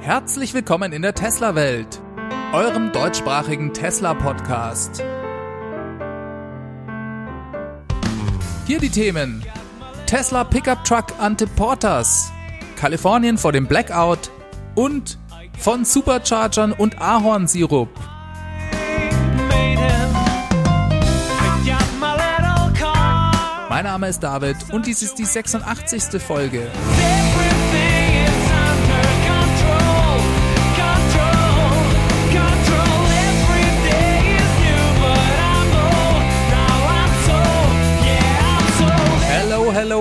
Herzlich willkommen in der Tesla-Welt, eurem deutschsprachigen Tesla-Podcast. Hier die Themen: Tesla Pickup Truck ante Porters, Kalifornien vor dem Blackout und von Superchargern und Ahornsirup. Mein Name ist David und dies ist die 86. Folge.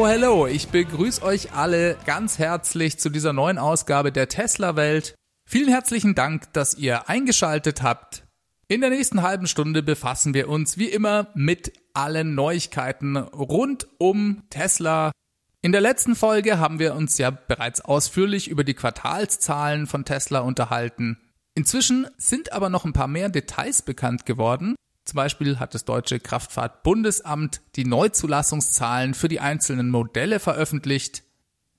Hello, Ich begrüße euch alle ganz herzlich zu dieser neuen Ausgabe der Tesla Welt. Vielen herzlichen Dank, dass ihr eingeschaltet habt. In der nächsten halben Stunde befassen wir uns wie immer mit allen Neuigkeiten rund um Tesla. In der letzten Folge haben wir uns ja bereits ausführlich über die Quartalszahlen von Tesla unterhalten. Inzwischen sind aber noch ein paar mehr Details bekannt geworden zum Beispiel hat das Deutsche Kraftfahrtbundesamt die Neuzulassungszahlen für die einzelnen Modelle veröffentlicht.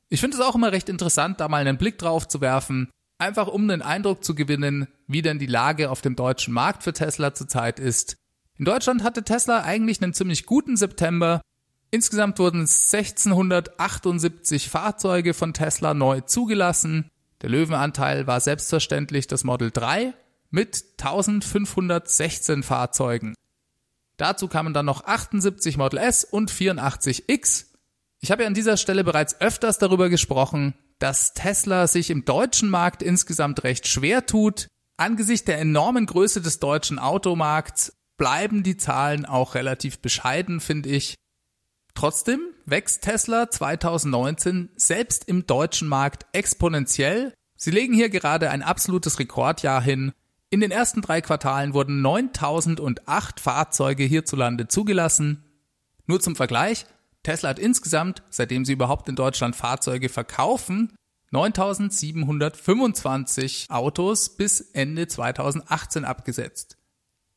Ich finde es auch immer recht interessant, da mal einen Blick drauf zu werfen, einfach um einen Eindruck zu gewinnen, wie denn die Lage auf dem deutschen Markt für Tesla zurzeit ist. In Deutschland hatte Tesla eigentlich einen ziemlich guten September. Insgesamt wurden 1678 Fahrzeuge von Tesla neu zugelassen. Der Löwenanteil war selbstverständlich das Model 3 mit 1516 Fahrzeugen. Dazu kamen dann noch 78 Model S und 84 X. Ich habe ja an dieser Stelle bereits öfters darüber gesprochen, dass Tesla sich im deutschen Markt insgesamt recht schwer tut. Angesichts der enormen Größe des deutschen Automarkts bleiben die Zahlen auch relativ bescheiden, finde ich. Trotzdem wächst Tesla 2019 selbst im deutschen Markt exponentiell. Sie legen hier gerade ein absolutes Rekordjahr hin in den ersten drei Quartalen wurden 9008 Fahrzeuge hierzulande zugelassen. Nur zum Vergleich, Tesla hat insgesamt, seitdem sie überhaupt in Deutschland Fahrzeuge verkaufen, 9725 Autos bis Ende 2018 abgesetzt.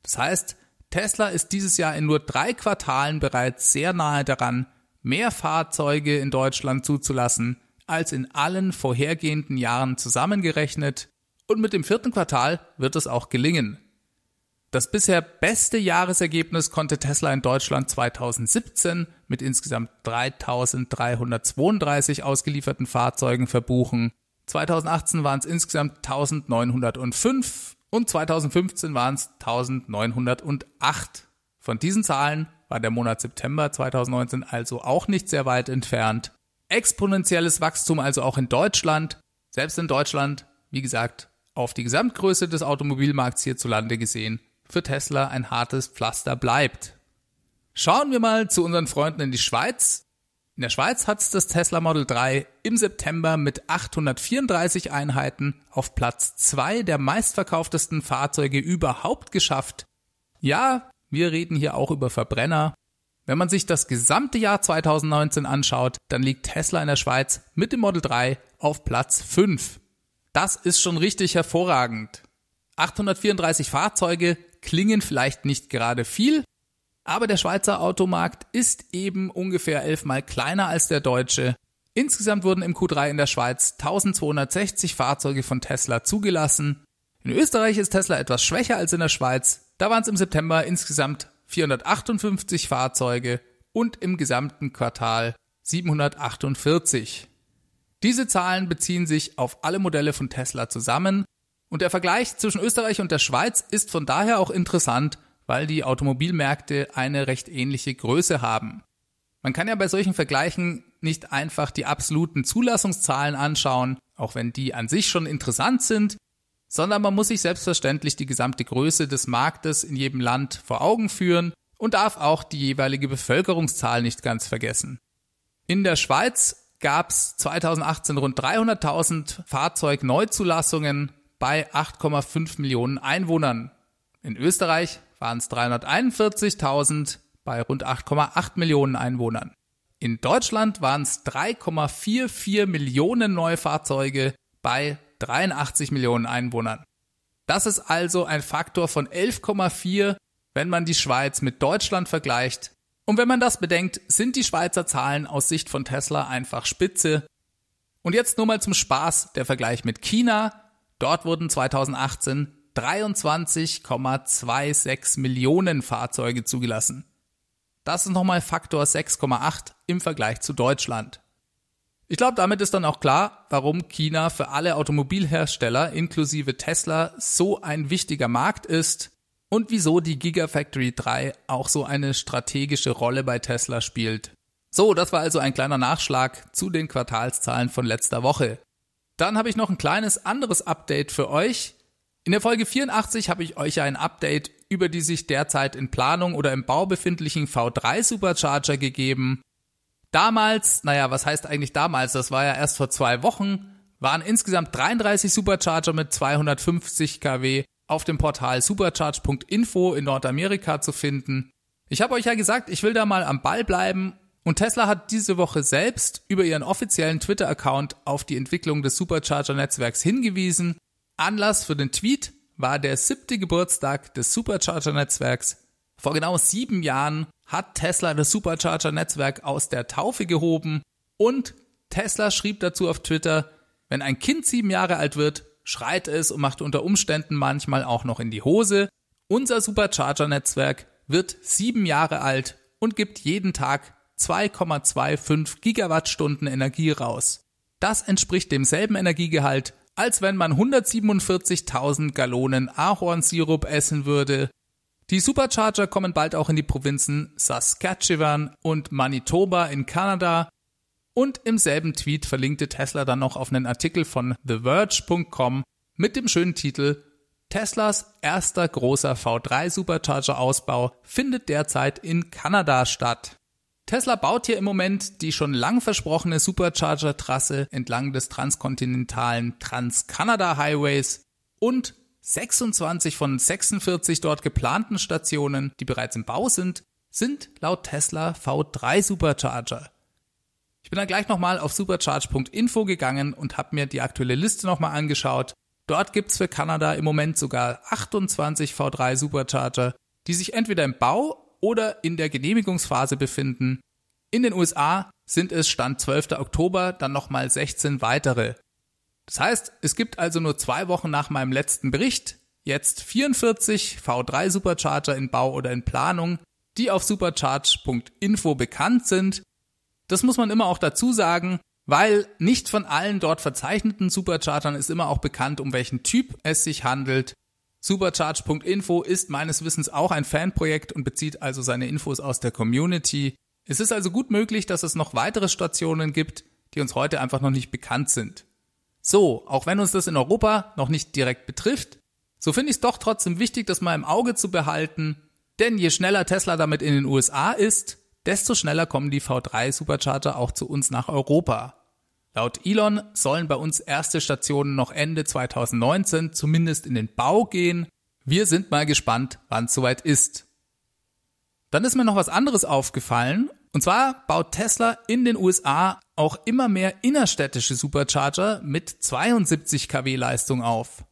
Das heißt, Tesla ist dieses Jahr in nur drei Quartalen bereits sehr nahe daran, mehr Fahrzeuge in Deutschland zuzulassen als in allen vorhergehenden Jahren zusammengerechnet und mit dem vierten Quartal wird es auch gelingen. Das bisher beste Jahresergebnis konnte Tesla in Deutschland 2017 mit insgesamt 3.332 ausgelieferten Fahrzeugen verbuchen. 2018 waren es insgesamt 1.905 und 2015 waren es 1.908. Von diesen Zahlen war der Monat September 2019 also auch nicht sehr weit entfernt. Exponentielles Wachstum also auch in Deutschland. Selbst in Deutschland, wie gesagt, auf die Gesamtgröße des Automobilmarkts hierzulande gesehen für Tesla ein hartes Pflaster bleibt. Schauen wir mal zu unseren Freunden in die Schweiz. In der Schweiz hat es das Tesla Model 3 im September mit 834 Einheiten auf Platz 2 der meistverkauftesten Fahrzeuge überhaupt geschafft. Ja, wir reden hier auch über Verbrenner. Wenn man sich das gesamte Jahr 2019 anschaut, dann liegt Tesla in der Schweiz mit dem Model 3 auf Platz 5. Das ist schon richtig hervorragend. 834 Fahrzeuge klingen vielleicht nicht gerade viel, aber der Schweizer Automarkt ist eben ungefähr elfmal kleiner als der deutsche. Insgesamt wurden im Q3 in der Schweiz 1260 Fahrzeuge von Tesla zugelassen. In Österreich ist Tesla etwas schwächer als in der Schweiz. Da waren es im September insgesamt 458 Fahrzeuge und im gesamten Quartal 748. Diese Zahlen beziehen sich auf alle Modelle von Tesla zusammen und der Vergleich zwischen Österreich und der Schweiz ist von daher auch interessant, weil die Automobilmärkte eine recht ähnliche Größe haben. Man kann ja bei solchen Vergleichen nicht einfach die absoluten Zulassungszahlen anschauen, auch wenn die an sich schon interessant sind, sondern man muss sich selbstverständlich die gesamte Größe des Marktes in jedem Land vor Augen führen und darf auch die jeweilige Bevölkerungszahl nicht ganz vergessen. In der Schweiz gab es 2018 rund 300.000 Fahrzeugneuzulassungen bei 8,5 Millionen Einwohnern. In Österreich waren es 341.000 bei rund 8,8 Millionen Einwohnern. In Deutschland waren es 3,44 Millionen neue Fahrzeuge bei 83 Millionen Einwohnern. Das ist also ein Faktor von 11,4, wenn man die Schweiz mit Deutschland vergleicht und wenn man das bedenkt, sind die Schweizer Zahlen aus Sicht von Tesla einfach spitze. Und jetzt nur mal zum Spaß der Vergleich mit China. Dort wurden 2018 23,26 Millionen Fahrzeuge zugelassen. Das ist nochmal Faktor 6,8 im Vergleich zu Deutschland. Ich glaube, damit ist dann auch klar, warum China für alle Automobilhersteller inklusive Tesla so ein wichtiger Markt ist und wieso die Gigafactory 3 auch so eine strategische Rolle bei Tesla spielt. So, das war also ein kleiner Nachschlag zu den Quartalszahlen von letzter Woche. Dann habe ich noch ein kleines anderes Update für euch. In der Folge 84 habe ich euch ja ein Update über die sich derzeit in Planung oder im Bau befindlichen V3 Supercharger gegeben. Damals, naja, was heißt eigentlich damals? Das war ja erst vor zwei Wochen, waren insgesamt 33 Supercharger mit 250 kW auf dem Portal supercharge.info in Nordamerika zu finden. Ich habe euch ja gesagt, ich will da mal am Ball bleiben und Tesla hat diese Woche selbst über ihren offiziellen Twitter-Account auf die Entwicklung des Supercharger-Netzwerks hingewiesen. Anlass für den Tweet war der siebte Geburtstag des Supercharger-Netzwerks. Vor genau sieben Jahren hat Tesla das Supercharger-Netzwerk aus der Taufe gehoben und Tesla schrieb dazu auf Twitter, wenn ein Kind sieben Jahre alt wird, schreit es und macht unter Umständen manchmal auch noch in die Hose. Unser Supercharger-Netzwerk wird sieben Jahre alt und gibt jeden Tag 2,25 Gigawattstunden Energie raus. Das entspricht demselben Energiegehalt, als wenn man 147.000 Gallonen Ahornsirup essen würde. Die Supercharger kommen bald auch in die Provinzen Saskatchewan und Manitoba in Kanada und im selben Tweet verlinkte Tesla dann noch auf einen Artikel von TheVerge.com mit dem schönen Titel Teslas erster großer V3 Supercharger Ausbau findet derzeit in Kanada statt. Tesla baut hier im Moment die schon lang versprochene Supercharger Trasse entlang des transkontinentalen Trans-Canada Highways und 26 von 46 dort geplanten Stationen, die bereits im Bau sind, sind laut Tesla V3 Supercharger. Ich bin dann gleich nochmal auf supercharge.info gegangen und habe mir die aktuelle Liste nochmal angeschaut. Dort gibt's für Kanada im Moment sogar 28 V3 Supercharger, die sich entweder im Bau oder in der Genehmigungsphase befinden. In den USA sind es Stand 12. Oktober dann nochmal 16 weitere. Das heißt, es gibt also nur zwei Wochen nach meinem letzten Bericht jetzt 44 V3 Supercharger in Bau oder in Planung, die auf supercharge.info bekannt sind das muss man immer auch dazu sagen, weil nicht von allen dort verzeichneten Superchargern ist immer auch bekannt, um welchen Typ es sich handelt. Supercharge.info ist meines Wissens auch ein Fanprojekt und bezieht also seine Infos aus der Community. Es ist also gut möglich, dass es noch weitere Stationen gibt, die uns heute einfach noch nicht bekannt sind. So, auch wenn uns das in Europa noch nicht direkt betrifft, so finde ich es doch trotzdem wichtig, das mal im Auge zu behalten, denn je schneller Tesla damit in den USA ist, desto schneller kommen die V3 Supercharger auch zu uns nach Europa. Laut Elon sollen bei uns erste Stationen noch Ende 2019 zumindest in den Bau gehen. Wir sind mal gespannt, wann es soweit ist. Dann ist mir noch was anderes aufgefallen. Und zwar baut Tesla in den USA auch immer mehr innerstädtische Supercharger mit 72 kW Leistung auf.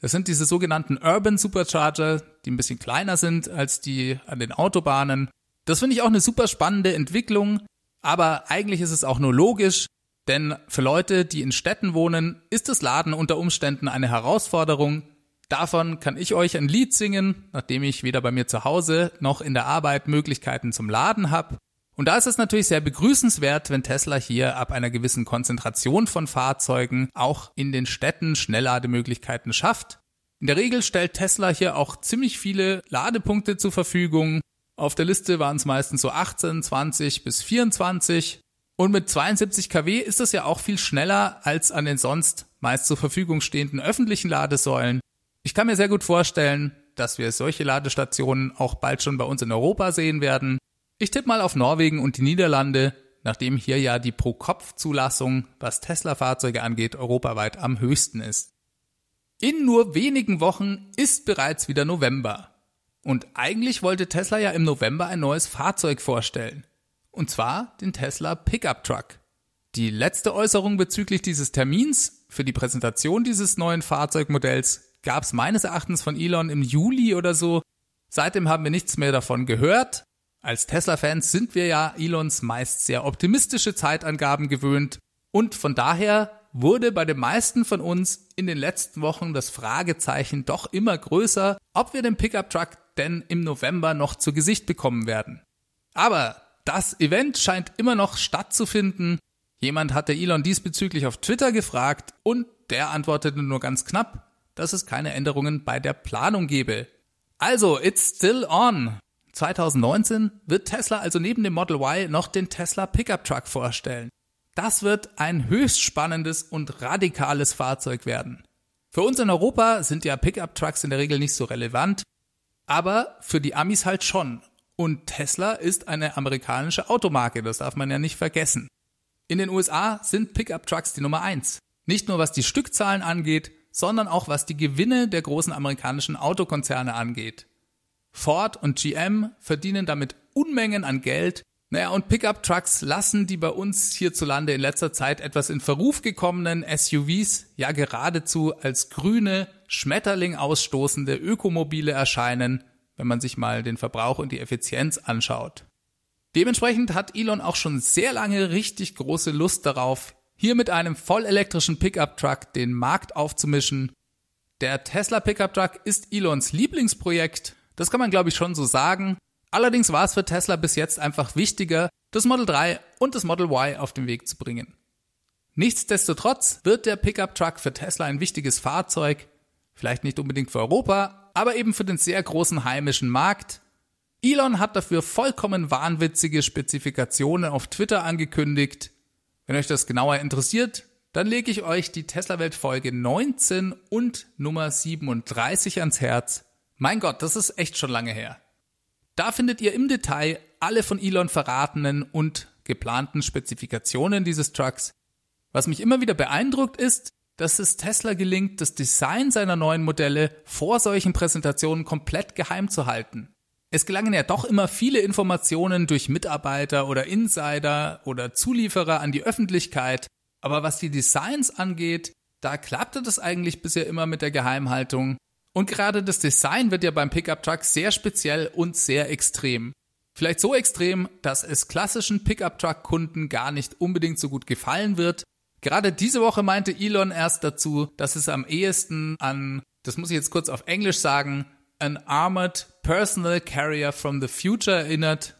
Das sind diese sogenannten Urban Supercharger, die ein bisschen kleiner sind als die an den Autobahnen das finde ich auch eine super spannende Entwicklung, aber eigentlich ist es auch nur logisch, denn für Leute, die in Städten wohnen, ist das Laden unter Umständen eine Herausforderung. Davon kann ich euch ein Lied singen, nachdem ich weder bei mir zu Hause noch in der Arbeit Möglichkeiten zum Laden habe. Und da ist es natürlich sehr begrüßenswert, wenn Tesla hier ab einer gewissen Konzentration von Fahrzeugen auch in den Städten Schnelllademöglichkeiten schafft. In der Regel stellt Tesla hier auch ziemlich viele Ladepunkte zur Verfügung auf der Liste waren es meistens so 18, 20 bis 24. Und mit 72 kW ist das ja auch viel schneller als an den sonst meist zur Verfügung stehenden öffentlichen Ladesäulen. Ich kann mir sehr gut vorstellen, dass wir solche Ladestationen auch bald schon bei uns in Europa sehen werden. Ich tippe mal auf Norwegen und die Niederlande, nachdem hier ja die Pro-Kopf-Zulassung, was Tesla-Fahrzeuge angeht, europaweit am höchsten ist. In nur wenigen Wochen ist bereits wieder November. Und eigentlich wollte Tesla ja im November ein neues Fahrzeug vorstellen. Und zwar den Tesla Pickup Truck. Die letzte Äußerung bezüglich dieses Termins für die Präsentation dieses neuen Fahrzeugmodells gab es meines Erachtens von Elon im Juli oder so. Seitdem haben wir nichts mehr davon gehört. Als Tesla-Fans sind wir ja Elons meist sehr optimistische Zeitangaben gewöhnt. Und von daher wurde bei den meisten von uns in den letzten Wochen das Fragezeichen doch immer größer, ob wir den Pickup-Truck denn im November noch zu Gesicht bekommen werden. Aber das Event scheint immer noch stattzufinden. Jemand hatte Elon diesbezüglich auf Twitter gefragt und der antwortete nur ganz knapp, dass es keine Änderungen bei der Planung gebe. Also, it's still on. 2019 wird Tesla also neben dem Model Y noch den Tesla Pickup Truck vorstellen. Das wird ein höchst spannendes und radikales Fahrzeug werden. Für uns in Europa sind ja Pickup Trucks in der Regel nicht so relevant, aber für die Amis halt schon. Und Tesla ist eine amerikanische Automarke, das darf man ja nicht vergessen. In den USA sind Pickup-Trucks die Nummer eins. Nicht nur was die Stückzahlen angeht, sondern auch was die Gewinne der großen amerikanischen Autokonzerne angeht. Ford und GM verdienen damit Unmengen an Geld. Naja, und Pickup-Trucks lassen die bei uns hierzulande in letzter Zeit etwas in Verruf gekommenen SUVs ja geradezu als grüne Schmetterling ausstoßende Ökomobile erscheinen, wenn man sich mal den Verbrauch und die Effizienz anschaut. Dementsprechend hat Elon auch schon sehr lange richtig große Lust darauf, hier mit einem vollelektrischen Pickup-Truck den Markt aufzumischen. Der Tesla Pickup-Truck ist Elons Lieblingsprojekt, das kann man glaube ich schon so sagen. Allerdings war es für Tesla bis jetzt einfach wichtiger, das Model 3 und das Model Y auf den Weg zu bringen. Nichtsdestotrotz wird der Pickup-Truck für Tesla ein wichtiges Fahrzeug, Vielleicht nicht unbedingt für Europa, aber eben für den sehr großen heimischen Markt. Elon hat dafür vollkommen wahnwitzige Spezifikationen auf Twitter angekündigt. Wenn euch das genauer interessiert, dann lege ich euch die Tesla-Welt Folge 19 und Nummer 37 ans Herz. Mein Gott, das ist echt schon lange her. Da findet ihr im Detail alle von Elon verratenen und geplanten Spezifikationen dieses Trucks. Was mich immer wieder beeindruckt ist, dass es Tesla gelingt, das Design seiner neuen Modelle vor solchen Präsentationen komplett geheim zu halten. Es gelangen ja doch immer viele Informationen durch Mitarbeiter oder Insider oder Zulieferer an die Öffentlichkeit, aber was die Designs angeht, da klappte das eigentlich bisher immer mit der Geheimhaltung. Und gerade das Design wird ja beim Pickup Truck sehr speziell und sehr extrem. Vielleicht so extrem, dass es klassischen Pickup Truck Kunden gar nicht unbedingt so gut gefallen wird, Gerade diese Woche meinte Elon erst dazu, dass es am ehesten an, das muss ich jetzt kurz auf Englisch sagen, an armored personal carrier from the future erinnert.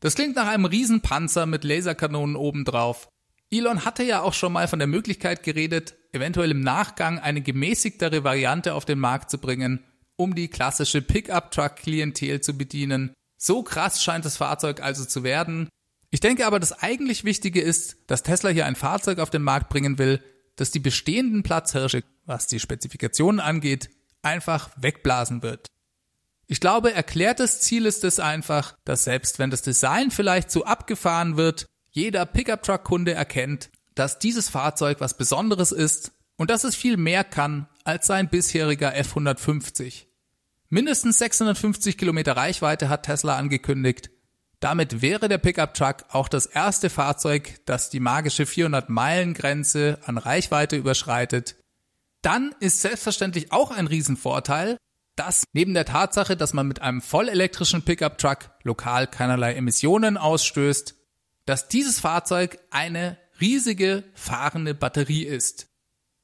Das klingt nach einem Riesenpanzer mit Laserkanonen obendrauf. Elon hatte ja auch schon mal von der Möglichkeit geredet, eventuell im Nachgang eine gemäßigtere Variante auf den Markt zu bringen, um die klassische Pickup-Truck-Klientel zu bedienen. So krass scheint das Fahrzeug also zu werden, ich denke aber, das eigentlich Wichtige ist, dass Tesla hier ein Fahrzeug auf den Markt bringen will, das die bestehenden Platzhirsche, was die Spezifikationen angeht, einfach wegblasen wird. Ich glaube, erklärtes Ziel ist es einfach, dass selbst wenn das Design vielleicht zu abgefahren wird, jeder Pickup-Truck-Kunde erkennt, dass dieses Fahrzeug was Besonderes ist und dass es viel mehr kann als sein bisheriger F150. Mindestens 650 Kilometer Reichweite hat Tesla angekündigt damit wäre der Pickup-Truck auch das erste Fahrzeug, das die magische 400-Meilen-Grenze an Reichweite überschreitet. Dann ist selbstverständlich auch ein Riesenvorteil, dass neben der Tatsache, dass man mit einem vollelektrischen Pickup-Truck lokal keinerlei Emissionen ausstößt, dass dieses Fahrzeug eine riesige fahrende Batterie ist.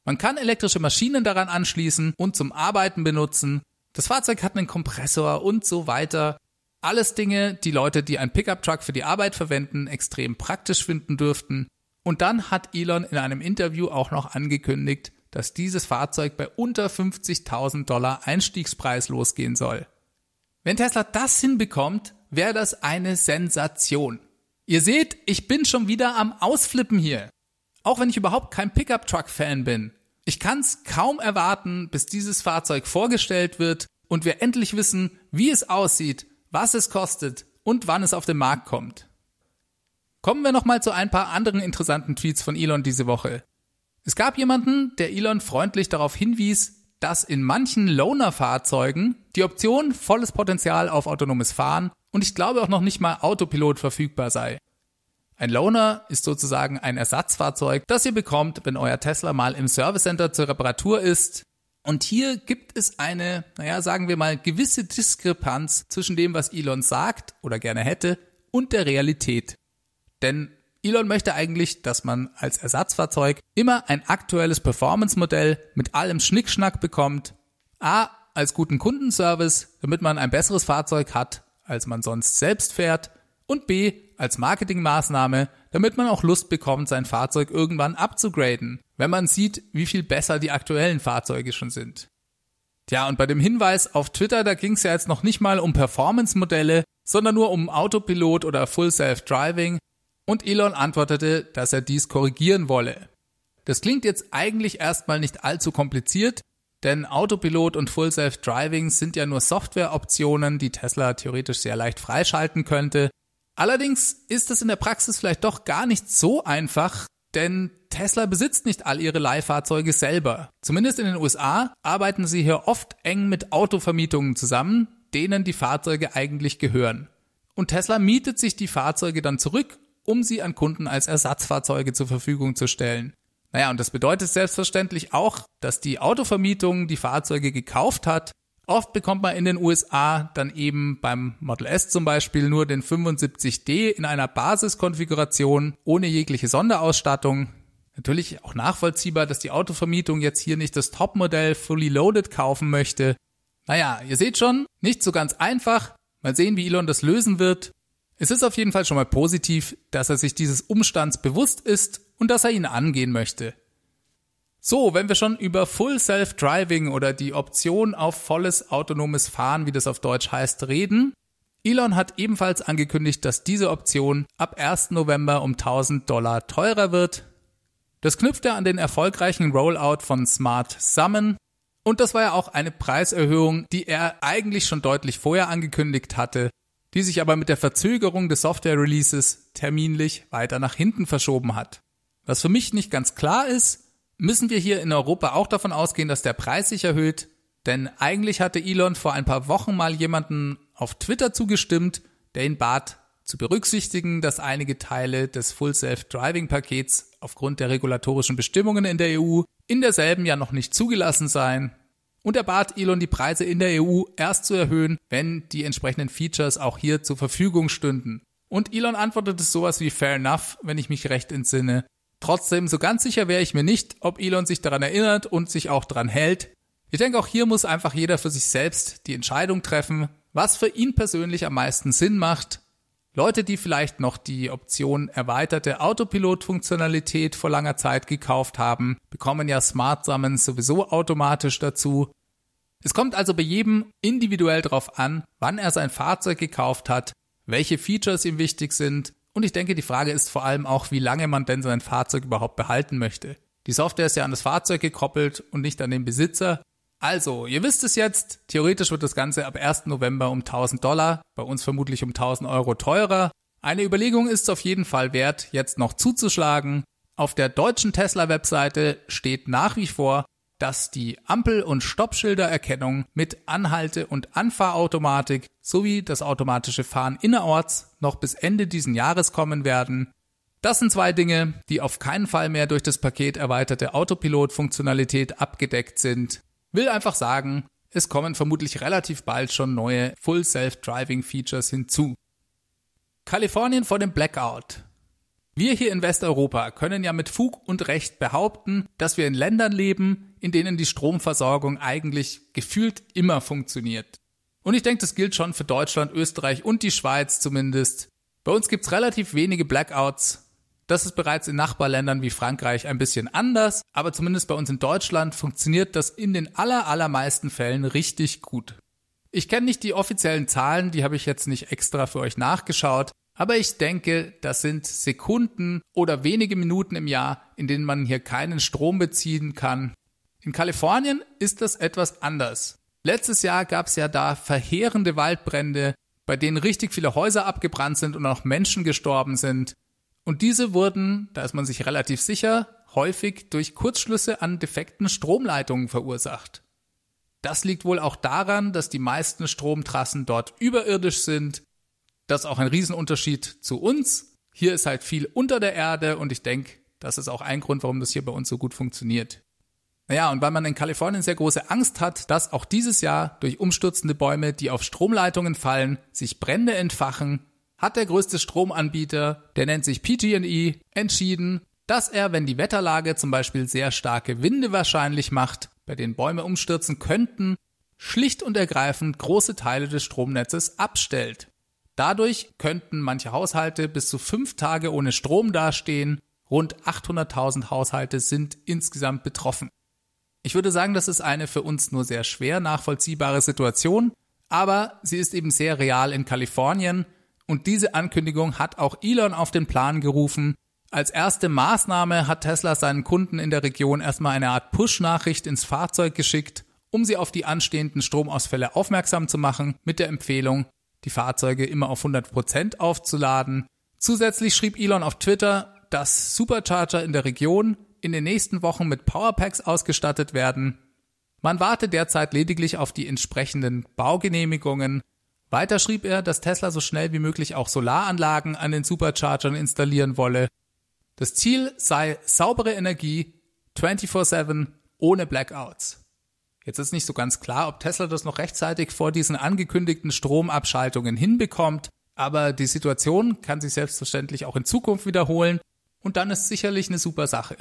Man kann elektrische Maschinen daran anschließen und zum Arbeiten benutzen. Das Fahrzeug hat einen Kompressor und so weiter. Alles Dinge, die Leute, die einen Pickup-Truck für die Arbeit verwenden, extrem praktisch finden dürften. Und dann hat Elon in einem Interview auch noch angekündigt, dass dieses Fahrzeug bei unter 50.000 Dollar Einstiegspreis losgehen soll. Wenn Tesla das hinbekommt, wäre das eine Sensation. Ihr seht, ich bin schon wieder am Ausflippen hier. Auch wenn ich überhaupt kein Pickup-Truck-Fan bin. Ich kann es kaum erwarten, bis dieses Fahrzeug vorgestellt wird und wir endlich wissen, wie es aussieht was es kostet und wann es auf den Markt kommt. Kommen wir nochmal zu ein paar anderen interessanten Tweets von Elon diese Woche. Es gab jemanden, der Elon freundlich darauf hinwies, dass in manchen Loaner-Fahrzeugen die Option volles Potenzial auf autonomes Fahren und ich glaube auch noch nicht mal Autopilot verfügbar sei. Ein Loaner ist sozusagen ein Ersatzfahrzeug, das ihr bekommt, wenn euer Tesla mal im Service Center zur Reparatur ist und hier gibt es eine, naja, sagen wir mal, gewisse Diskrepanz zwischen dem, was Elon sagt oder gerne hätte und der Realität. Denn Elon möchte eigentlich, dass man als Ersatzfahrzeug immer ein aktuelles Performance-Modell mit allem Schnickschnack bekommt. A, als guten Kundenservice, damit man ein besseres Fahrzeug hat, als man sonst selbst fährt. Und B, als Marketingmaßnahme, damit man auch Lust bekommt, sein Fahrzeug irgendwann abzugraden wenn man sieht, wie viel besser die aktuellen Fahrzeuge schon sind. Tja, und bei dem Hinweis auf Twitter, da ging es ja jetzt noch nicht mal um Performance-Modelle, sondern nur um Autopilot oder Full Self-Driving, und Elon antwortete, dass er dies korrigieren wolle. Das klingt jetzt eigentlich erstmal nicht allzu kompliziert, denn Autopilot und Full Self-Driving sind ja nur Softwareoptionen, die Tesla theoretisch sehr leicht freischalten könnte. Allerdings ist es in der Praxis vielleicht doch gar nicht so einfach, denn Tesla besitzt nicht all ihre Leihfahrzeuge selber. Zumindest in den USA arbeiten sie hier oft eng mit Autovermietungen zusammen, denen die Fahrzeuge eigentlich gehören. Und Tesla mietet sich die Fahrzeuge dann zurück, um sie an Kunden als Ersatzfahrzeuge zur Verfügung zu stellen. Naja, und das bedeutet selbstverständlich auch, dass die Autovermietung die Fahrzeuge gekauft hat Oft bekommt man in den USA dann eben beim Model S zum Beispiel nur den 75D in einer Basiskonfiguration ohne jegliche Sonderausstattung. Natürlich auch nachvollziehbar, dass die Autovermietung jetzt hier nicht das Topmodell fully loaded kaufen möchte. Naja, ihr seht schon, nicht so ganz einfach. Mal sehen, wie Elon das lösen wird. Es ist auf jeden Fall schon mal positiv, dass er sich dieses Umstands bewusst ist und dass er ihn angehen möchte. So, wenn wir schon über Full Self Driving oder die Option auf volles autonomes Fahren, wie das auf Deutsch heißt, reden, Elon hat ebenfalls angekündigt, dass diese Option ab 1. November um 1000 Dollar teurer wird. Das knüpft er an den erfolgreichen Rollout von Smart Summon. Und das war ja auch eine Preiserhöhung, die er eigentlich schon deutlich vorher angekündigt hatte, die sich aber mit der Verzögerung des Software-Releases terminlich weiter nach hinten verschoben hat. Was für mich nicht ganz klar ist, Müssen wir hier in Europa auch davon ausgehen, dass der Preis sich erhöht? Denn eigentlich hatte Elon vor ein paar Wochen mal jemanden auf Twitter zugestimmt, der ihn bat, zu berücksichtigen, dass einige Teile des Full Self-Driving Pakets aufgrund der regulatorischen Bestimmungen in der EU in derselben ja noch nicht zugelassen seien. Und er bat Elon, die Preise in der EU erst zu erhöhen, wenn die entsprechenden Features auch hier zur Verfügung stünden. Und Elon antwortete sowas wie Fair enough, wenn ich mich recht entsinne. Trotzdem, so ganz sicher wäre ich mir nicht, ob Elon sich daran erinnert und sich auch daran hält. Ich denke, auch hier muss einfach jeder für sich selbst die Entscheidung treffen, was für ihn persönlich am meisten Sinn macht. Leute, die vielleicht noch die Option erweiterte Autopilot-Funktionalität vor langer Zeit gekauft haben, bekommen ja Smart Summons sowieso automatisch dazu. Es kommt also bei jedem individuell darauf an, wann er sein Fahrzeug gekauft hat, welche Features ihm wichtig sind und ich denke, die Frage ist vor allem auch, wie lange man denn sein Fahrzeug überhaupt behalten möchte. Die Software ist ja an das Fahrzeug gekoppelt und nicht an den Besitzer. Also, ihr wisst es jetzt, theoretisch wird das Ganze ab 1. November um 1000 Dollar, bei uns vermutlich um 1000 Euro teurer. Eine Überlegung ist es auf jeden Fall wert, jetzt noch zuzuschlagen. Auf der deutschen Tesla-Webseite steht nach wie vor, dass die Ampel- und Stoppschildererkennung mit Anhalte- und Anfahrautomatik sowie das automatische Fahren innerorts noch bis Ende diesen Jahres kommen werden. Das sind zwei Dinge, die auf keinen Fall mehr durch das Paket erweiterte Autopilot-Funktionalität abgedeckt sind. Will einfach sagen, es kommen vermutlich relativ bald schon neue Full Self-Driving Features hinzu. Kalifornien vor dem Blackout. Wir hier in Westeuropa können ja mit Fug und Recht behaupten, dass wir in Ländern leben, in denen die Stromversorgung eigentlich gefühlt immer funktioniert. Und ich denke, das gilt schon für Deutschland, Österreich und die Schweiz zumindest. Bei uns gibt's relativ wenige Blackouts. Das ist bereits in Nachbarländern wie Frankreich ein bisschen anders, aber zumindest bei uns in Deutschland funktioniert das in den allermeisten Fällen richtig gut. Ich kenne nicht die offiziellen Zahlen, die habe ich jetzt nicht extra für euch nachgeschaut, aber ich denke, das sind Sekunden oder wenige Minuten im Jahr, in denen man hier keinen Strom beziehen kann. In Kalifornien ist das etwas anders. Letztes Jahr gab es ja da verheerende Waldbrände, bei denen richtig viele Häuser abgebrannt sind und auch Menschen gestorben sind. Und diese wurden, da ist man sich relativ sicher, häufig durch Kurzschlüsse an defekten Stromleitungen verursacht. Das liegt wohl auch daran, dass die meisten Stromtrassen dort überirdisch sind das ist auch ein Riesenunterschied zu uns. Hier ist halt viel unter der Erde und ich denke, das ist auch ein Grund, warum das hier bei uns so gut funktioniert. Naja, und weil man in Kalifornien sehr große Angst hat, dass auch dieses Jahr durch umstürzende Bäume, die auf Stromleitungen fallen, sich Brände entfachen, hat der größte Stromanbieter, der nennt sich PG&E, entschieden, dass er, wenn die Wetterlage zum Beispiel sehr starke Winde wahrscheinlich macht, bei denen Bäume umstürzen könnten, schlicht und ergreifend große Teile des Stromnetzes abstellt. Dadurch könnten manche Haushalte bis zu fünf Tage ohne Strom dastehen. Rund 800.000 Haushalte sind insgesamt betroffen. Ich würde sagen, das ist eine für uns nur sehr schwer nachvollziehbare Situation, aber sie ist eben sehr real in Kalifornien und diese Ankündigung hat auch Elon auf den Plan gerufen. Als erste Maßnahme hat Tesla seinen Kunden in der Region erstmal eine Art Push-Nachricht ins Fahrzeug geschickt, um sie auf die anstehenden Stromausfälle aufmerksam zu machen, mit der Empfehlung, die Fahrzeuge immer auf 100% Prozent aufzuladen. Zusätzlich schrieb Elon auf Twitter, dass Supercharger in der Region in den nächsten Wochen mit Powerpacks ausgestattet werden. Man warte derzeit lediglich auf die entsprechenden Baugenehmigungen. Weiter schrieb er, dass Tesla so schnell wie möglich auch Solaranlagen an den Superchargern installieren wolle. Das Ziel sei saubere Energie 24/7 ohne Blackouts. Jetzt ist nicht so ganz klar, ob Tesla das noch rechtzeitig vor diesen angekündigten Stromabschaltungen hinbekommt, aber die Situation kann sich selbstverständlich auch in Zukunft wiederholen und dann ist sicherlich eine super Sache.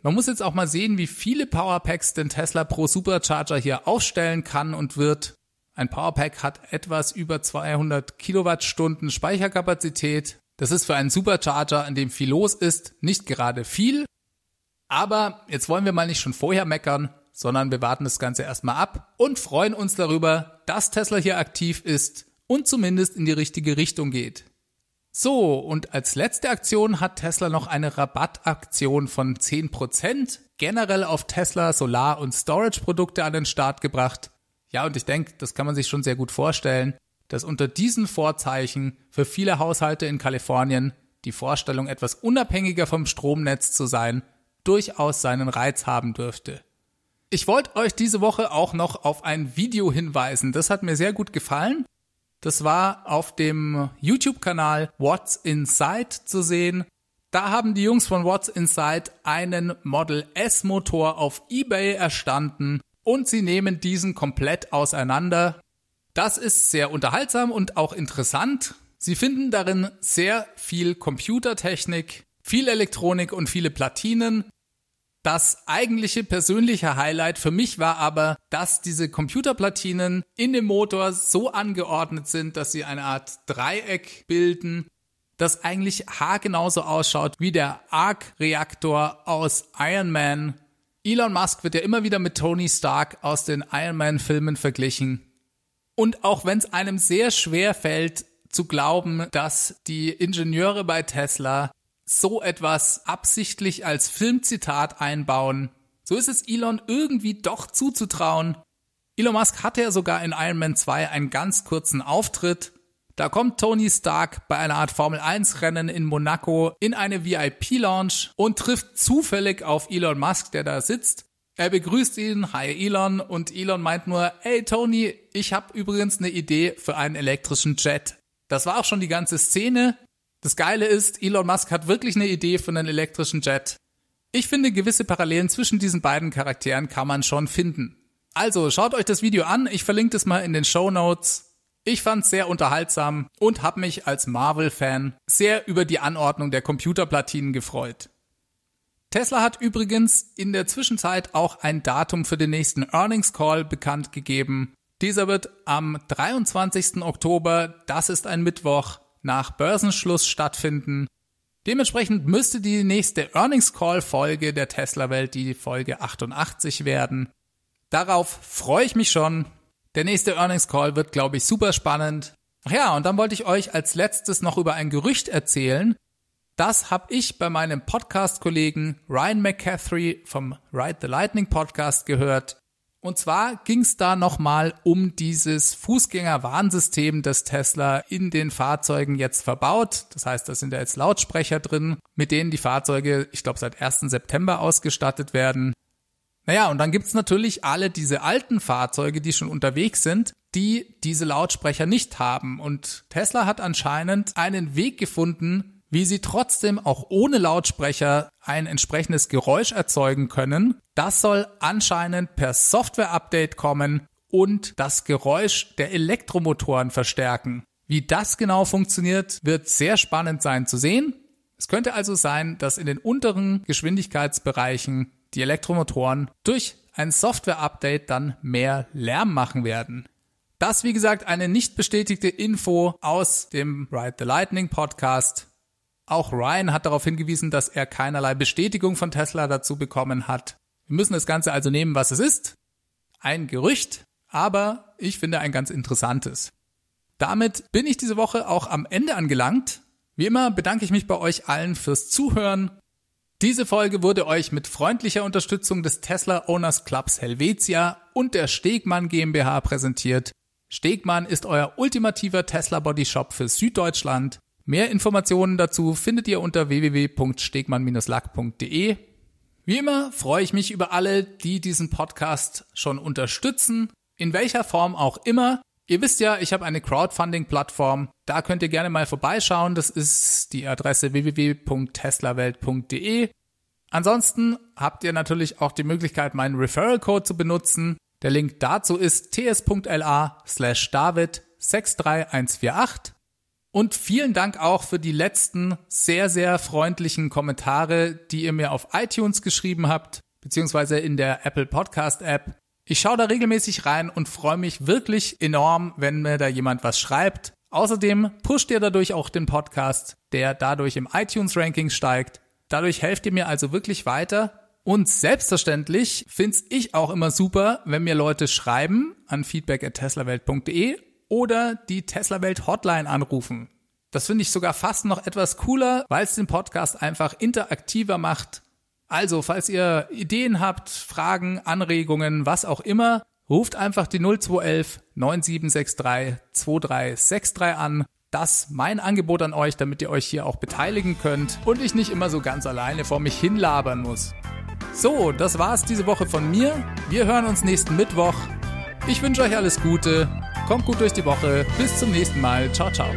Man muss jetzt auch mal sehen, wie viele Powerpacks denn Tesla pro Supercharger hier aufstellen kann und wird. Ein Powerpack hat etwas über 200 Kilowattstunden Speicherkapazität. Das ist für einen Supercharger, an dem viel los ist, nicht gerade viel. Aber jetzt wollen wir mal nicht schon vorher meckern sondern wir warten das Ganze erstmal ab und freuen uns darüber, dass Tesla hier aktiv ist und zumindest in die richtige Richtung geht. So, und als letzte Aktion hat Tesla noch eine Rabattaktion von 10% generell auf Tesla Solar- und Storage-Produkte an den Start gebracht. Ja, und ich denke, das kann man sich schon sehr gut vorstellen, dass unter diesen Vorzeichen für viele Haushalte in Kalifornien die Vorstellung, etwas unabhängiger vom Stromnetz zu sein, durchaus seinen Reiz haben dürfte. Ich wollte euch diese Woche auch noch auf ein Video hinweisen. Das hat mir sehr gut gefallen. Das war auf dem YouTube-Kanal What's Inside zu sehen. Da haben die Jungs von What's Inside einen Model S Motor auf eBay erstanden und sie nehmen diesen komplett auseinander. Das ist sehr unterhaltsam und auch interessant. Sie finden darin sehr viel Computertechnik, viel Elektronik und viele Platinen das eigentliche persönliche Highlight für mich war aber, dass diese Computerplatinen in dem Motor so angeordnet sind, dass sie eine Art Dreieck bilden, das eigentlich haargenauso ausschaut wie der Arc-Reaktor aus Iron Man. Elon Musk wird ja immer wieder mit Tony Stark aus den Iron Man-Filmen verglichen. Und auch wenn es einem sehr schwer fällt, zu glauben, dass die Ingenieure bei Tesla so etwas absichtlich als Filmzitat einbauen. So ist es Elon irgendwie doch zuzutrauen. Elon Musk hatte ja sogar in Iron Man 2 einen ganz kurzen Auftritt. Da kommt Tony Stark bei einer Art Formel 1 Rennen in Monaco in eine VIP-Lounge und trifft zufällig auf Elon Musk, der da sitzt. Er begrüßt ihn, hi Elon, und Elon meint nur, hey Tony, ich habe übrigens eine Idee für einen elektrischen Jet. Das war auch schon die ganze Szene. Das Geile ist, Elon Musk hat wirklich eine Idee für einen elektrischen Jet. Ich finde, gewisse Parallelen zwischen diesen beiden Charakteren kann man schon finden. Also, schaut euch das Video an, ich verlinke es mal in den Show Notes. Ich fand's sehr unterhaltsam und habe mich als Marvel-Fan sehr über die Anordnung der Computerplatinen gefreut. Tesla hat übrigens in der Zwischenzeit auch ein Datum für den nächsten Earnings Call bekannt gegeben. Dieser wird am 23. Oktober, das ist ein Mittwoch, nach Börsenschluss stattfinden. Dementsprechend müsste die nächste Earnings Call Folge der Tesla Welt die Folge 88 werden. Darauf freue ich mich schon. Der nächste Earnings Call wird, glaube ich, super spannend. Ach ja, und dann wollte ich euch als letztes noch über ein Gerücht erzählen. Das habe ich bei meinem Podcast-Kollegen Ryan McCaffrey vom Ride the Lightning Podcast gehört. Und zwar ging es da nochmal um dieses Fußgängerwarnsystem, das Tesla in den Fahrzeugen jetzt verbaut. Das heißt, da sind ja jetzt Lautsprecher drin, mit denen die Fahrzeuge, ich glaube, seit 1. September ausgestattet werden. Naja, und dann gibt's natürlich alle diese alten Fahrzeuge, die schon unterwegs sind, die diese Lautsprecher nicht haben. Und Tesla hat anscheinend einen Weg gefunden, wie sie trotzdem auch ohne Lautsprecher ein entsprechendes Geräusch erzeugen können. Das soll anscheinend per Software-Update kommen und das Geräusch der Elektromotoren verstärken. Wie das genau funktioniert, wird sehr spannend sein zu sehen. Es könnte also sein, dass in den unteren Geschwindigkeitsbereichen die Elektromotoren durch ein Software-Update dann mehr Lärm machen werden. Das, wie gesagt, eine nicht bestätigte Info aus dem Ride the Lightning Podcast. Auch Ryan hat darauf hingewiesen, dass er keinerlei Bestätigung von Tesla dazu bekommen hat. Wir müssen das Ganze also nehmen, was es ist. Ein Gerücht, aber ich finde ein ganz interessantes. Damit bin ich diese Woche auch am Ende angelangt. Wie immer bedanke ich mich bei euch allen fürs Zuhören. Diese Folge wurde euch mit freundlicher Unterstützung des Tesla Owners Clubs Helvetia und der Stegmann GmbH präsentiert. Stegmann ist euer ultimativer Tesla Body Shop für Süddeutschland Mehr Informationen dazu findet ihr unter www.stegmann-lack.de. Wie immer freue ich mich über alle, die diesen Podcast schon unterstützen, in welcher Form auch immer. Ihr wisst ja, ich habe eine Crowdfunding-Plattform. Da könnt ihr gerne mal vorbeischauen. Das ist die Adresse www.teslawelt.de. Ansonsten habt ihr natürlich auch die Möglichkeit, meinen Referral-Code zu benutzen. Der Link dazu ist ts.la slash david 63148. Und vielen Dank auch für die letzten sehr, sehr freundlichen Kommentare, die ihr mir auf iTunes geschrieben habt, beziehungsweise in der Apple Podcast App. Ich schaue da regelmäßig rein und freue mich wirklich enorm, wenn mir da jemand was schreibt. Außerdem pusht ihr dadurch auch den Podcast, der dadurch im iTunes-Ranking steigt. Dadurch helft ihr mir also wirklich weiter. Und selbstverständlich find's ich auch immer super, wenn mir Leute schreiben an feedback@teslawelt.de oder die Tesla Welt Hotline anrufen. Das finde ich sogar fast noch etwas cooler, weil es den Podcast einfach interaktiver macht. Also, falls ihr Ideen habt, Fragen, Anregungen, was auch immer, ruft einfach die 0211 9763 2363 an. Das mein Angebot an euch, damit ihr euch hier auch beteiligen könnt und ich nicht immer so ganz alleine vor mich hinlabern muss. So, das war's diese Woche von mir. Wir hören uns nächsten Mittwoch. Ich wünsche euch alles Gute. Kommt gut durch die Woche. Bis zum nächsten Mal. Ciao, ciao.